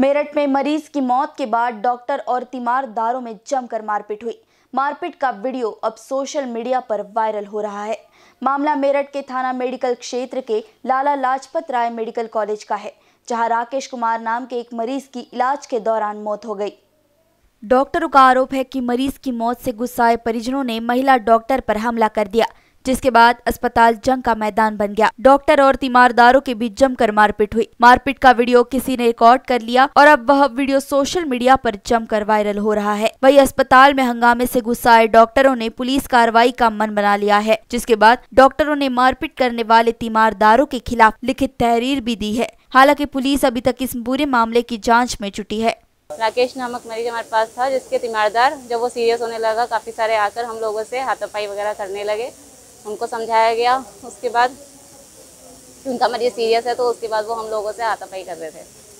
मेरठ में मरीज की मौत के बाद डॉक्टर और तीमारदारों में जमकर मारपीट हुई मारपीट का वीडियो अब सोशल मीडिया पर वायरल हो रहा है मामला मेरठ के थाना मेडिकल क्षेत्र के लाला लाजपत राय मेडिकल कॉलेज का है जहां राकेश कुमार नाम के एक मरीज की इलाज के दौरान मौत हो गई डॉक्टरों का आरोप है कि मरीज की मौत से गुस्साए परिजनों ने महिला डॉक्टर पर हमला कर दिया जिसके बाद अस्पताल जंग का मैदान बन गया डॉक्टर और तीमारदारों के बीच जमकर मारपीट हुई मारपीट का वीडियो किसी ने रिकॉर्ड कर लिया और अब वह वीडियो सोशल मीडिया पर जमकर वायरल हो रहा है वही अस्पताल में हंगामे से आए डॉक्टरों ने पुलिस कार्रवाई का मन बना लिया है जिसके बाद डॉक्टरों ने मारपीट करने वाले तीमारदारों के खिलाफ लिखित तहरीर भी दी है हालांकि पुलिस अभी तक इस पूरे मामले की जाँच में जुटी है राकेश नामक मरीज हमारे पास था जिसके तीमारदार जब वो सीरियस होने लगा काफ़ी सारे आकर हम लोगों से हाथापाई वगैरह करने लगे उनको समझाया गया उसके बाद उनका मरीज सीरियस है तो उसके बाद वो हम लोगों से हाथापाई कर रहे थे